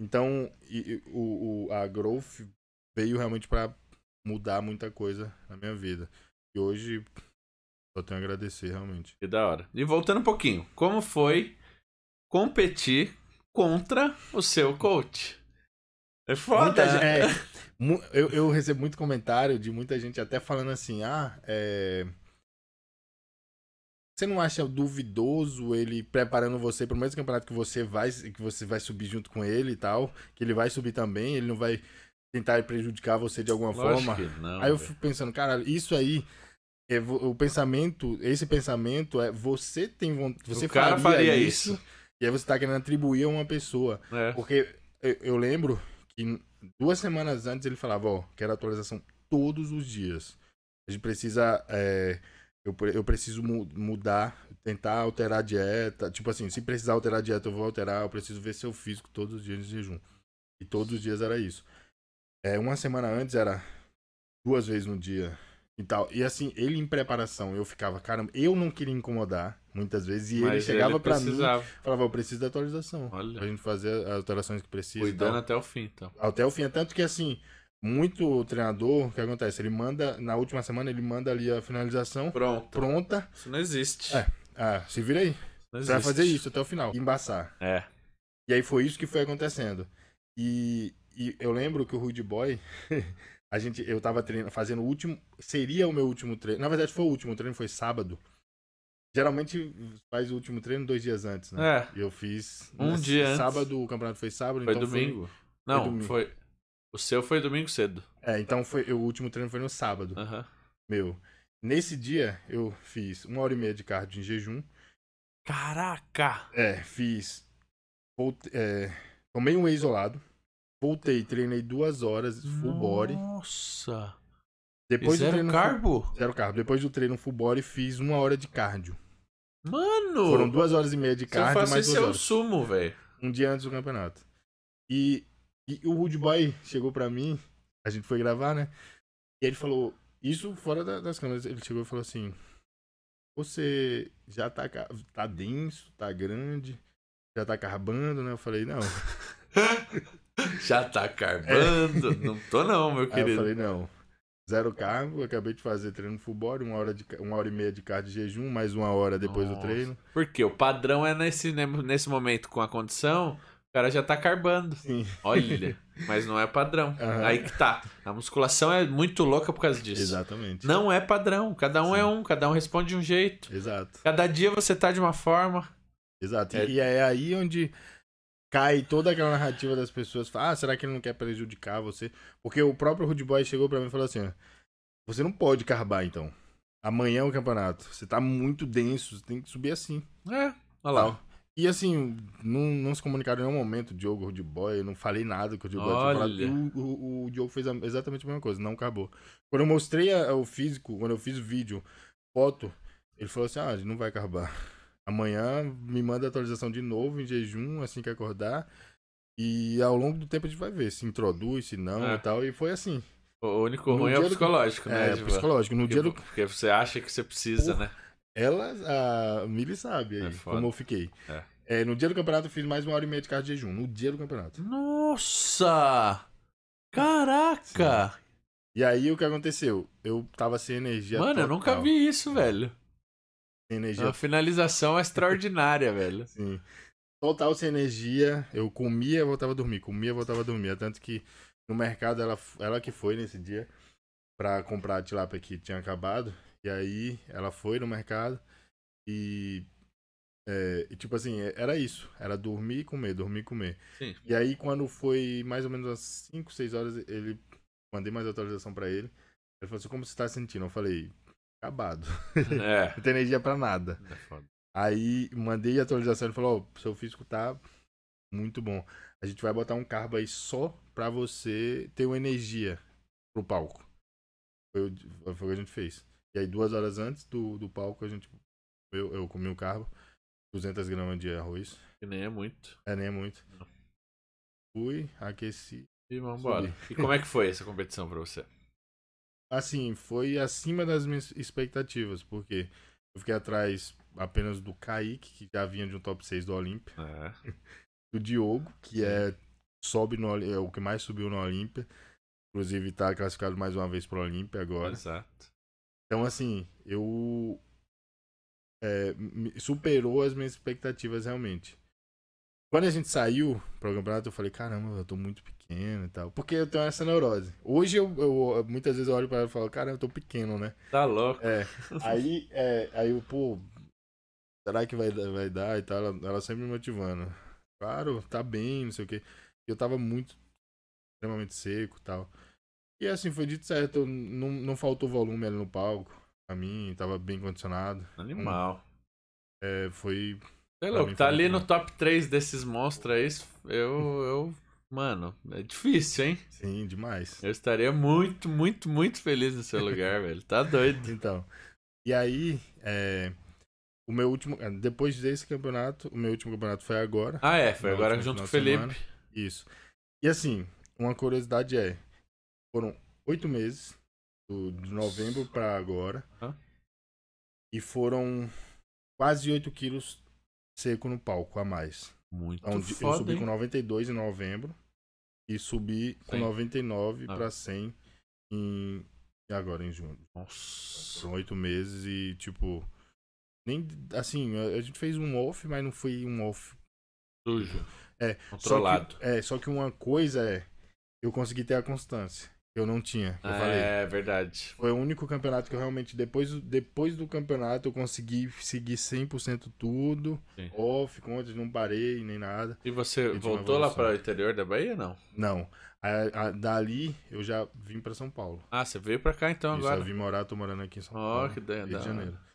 Então, e, o, o, a Growth veio realmente para mudar muita coisa na minha vida. E hoje, só tenho a agradecer, realmente. Que da hora. E voltando um pouquinho, como foi competir contra o seu coach? É foda! Muita, é, eu, eu recebo muito comentário de muita gente até falando assim, ah, é você não acha duvidoso ele preparando você para o mesmo campeonato que você vai, que você vai subir junto com ele e tal, que ele vai subir também, ele não vai tentar prejudicar você de alguma Lógico forma? Não, aí eu fico pensando, cara, isso aí é o pensamento, esse pensamento é você tem vontade, você o cara faria, faria isso, isso, e aí você está querendo atribuir a uma pessoa. É. Porque eu, eu lembro que duas semanas antes ele falava, ó, quero atualização todos os dias. A gente precisa é, eu, eu preciso mu mudar, tentar alterar a dieta. Tipo assim, se precisar alterar a dieta, eu vou alterar. Eu preciso ver seu físico todos os dias de jejum. E todos os dias era isso. É, uma semana antes era duas vezes no dia e tal. E assim, ele em preparação, eu ficava, caramba, eu não queria incomodar muitas vezes. E Mas ele chegava para precisava. mim falava, eu preciso da atualização. Olha. Pra gente fazer as alterações que precisa. Cuidando até o fim, então. Até o fim. É tanto que assim, muito treinador, o que acontece? Ele manda, na última semana, ele manda ali a finalização pronta. pronta. Isso não existe. É. Ah, se vira aí. Pra fazer isso até o final. Embaçar. É. E aí foi isso que foi acontecendo. E, e eu lembro que o Rude Boy, a gente, eu tava treinando, fazendo o último. Seria o meu último treino. Na verdade, foi o último treino, foi sábado. Geralmente faz o último treino dois dias antes, né? É. Eu fiz. Um dia sábado, antes. Sábado, o campeonato foi sábado, foi então domingo. Foi, não, foi, o seu foi domingo cedo. É, então foi, o último treino foi no sábado. Uhum. Meu. Nesse dia, eu fiz uma hora e meia de cardio em jejum. Caraca! É, fiz. Voltei, é, tomei um isolado. Voltei, treinei duas horas, full body. Nossa! Depois zero do treino, carbo? Zero carbo. Depois do treino full body, fiz uma hora de cardio. Mano! Foram duas horas e meia de cardio, mas. duas Esse é o sumo, velho. Um dia antes do campeonato. E e o Rude Boy chegou pra mim, a gente foi gravar, né? E ele falou, isso fora da, das câmeras, ele chegou e falou assim: Você já tá, tá denso, tá grande, já tá carbando, né? Eu falei, não. já tá carbando? É. Não tô não, meu querido. eu falei, não. Zero cargo, acabei de fazer treino full body, uma hora, de, uma hora e meia de carro de jejum, mais uma hora depois Nossa. do treino. Porque o padrão é nesse, né, nesse momento com a condição, o cara já tá carbando. Sim. Olha, mas não é padrão. Uhum. Aí que tá. A musculação é muito louca por causa disso. Exatamente. Não é padrão. Cada um é Sim. é um, cada um responde de um jeito. Exato. Cada dia você tá de uma forma. Exato. É... E é aí onde cai toda aquela narrativa das pessoas. ah, será que ele não quer prejudicar você? Porque o próprio Rude Boy chegou para mim e falou assim: você não pode carbar então. Amanhã é o campeonato. Você tá muito denso, você tem que subir assim. É, olha lá. E assim, não, não se comunicaram em nenhum momento, Diogo, de Boy, eu não falei nada que o Diogo tinha falado. O, o, o, Diogo fez a, exatamente a mesma coisa, não acabou. Quando eu mostrei a, o físico, quando eu fiz o vídeo, foto, ele falou assim: ah, não vai acabar. Amanhã me manda a atualização de novo, em jejum, assim que acordar. E ao longo do tempo a gente vai ver se introduz, se não é. e tal. E foi assim. O único ruim é o psicológico, do... né? É, tipo, psicológico. No porque, dia do... porque você acha que você precisa, Por... né? Ela, a Mili sabe é aí, é como eu fiquei. É. É, no dia do campeonato eu fiz mais uma hora e meia de carro de jejum. No dia do campeonato. Nossa! Caraca! Sim. E aí o que aconteceu? Eu tava sem energia. Mano, total. eu nunca vi isso, velho. Sem energia. É uma finalização extraordinária, velho. Sim. Total sem energia. Eu comia, voltava a dormir. Comia, voltava a dormir. É tanto que no mercado ela, ela que foi nesse dia pra comprar a tilápia que tinha acabado. E aí ela foi no mercado e. É, e tipo assim, é, era isso. Era dormir e comer, dormir e comer. Sim. E aí quando foi mais ou menos às 5, 6 horas, ele. Mandei mais atualização para ele. Ele falou assim, como você tá sentindo? Eu falei, acabado. É. Não tem energia pra nada. É foda. Aí mandei atualização, ele falou, ó, oh, seu físico tá muito bom. A gente vai botar um carbo aí só pra você ter uma energia pro palco. Foi, foi o que a gente fez. E aí, duas horas antes do, do palco, a gente. Tipo, eu, eu comi o um carbo. 200 gramas de arroz. Que nem é muito. É, nem é muito. Não. Fui, aqueci. E vambora. Subi. E como é que foi essa competição pra você? Assim, foi acima das minhas expectativas, porque eu fiquei atrás apenas do Kaique, que já vinha de um top 6 do Olímpia. É. Do Diogo, que uhum. é sobe no é o que mais subiu no Olímpia. Inclusive tá classificado mais uma vez pro Olímpia agora. Exato. Então, assim, eu. É, superou as minhas expectativas realmente. Quando a gente saiu pro campeonato, eu falei, caramba, eu tô muito pequeno e tal. Porque eu tenho essa neurose. Hoje eu, eu muitas vezes eu olho pra ela e falo, cara, eu tô pequeno, né? Tá louco. É, aí, é, aí pô, será que vai, vai dar e tal? Ela, ela sempre me motivando. Claro, tá bem, não sei o quê. Eu tava muito extremamente seco e tal. E assim, foi dito certo, não, não faltou volume ali no palco. Pra mim, tava bem condicionado. Animal. É, foi. Sei louco, tá ali no top 3 desses monstros aí, eu, eu. Mano, é difícil, hein? Sim, demais. Eu estaria muito, muito, muito feliz no seu lugar, velho. Tá doido. Então. E aí, é, o meu último. É, depois desse campeonato, o meu último campeonato foi agora. Ah, é, foi agora junto com o Felipe. Semana. Isso. E assim, uma curiosidade é foram oito meses, do, de novembro para agora. Hã? E foram quase oito quilos seco no palco a mais. Muito então, foda, Eu subi hein? com 92 em novembro e subi 100. com 99 ah. para 100 em agora em junho. Nossa. São oito meses e tipo nem assim a gente fez um off, mas não foi um off sujo. É controlado. Só que, é só que uma coisa é eu consegui ter a constância. Eu não tinha, eu ah, falei. É verdade. Foi o único campeonato que eu realmente, depois, depois do campeonato, eu consegui seguir 100% tudo. Sim. Off, contas, não parei nem nada. E você eu voltou lá para o interior da Bahia não? Não. A, a, dali eu já vim para São Paulo. Ah, você veio para cá então Isso, agora? Eu vim morar, tô morando aqui em São oh, Paulo. Ó, que ideia, Rio de Janeiro.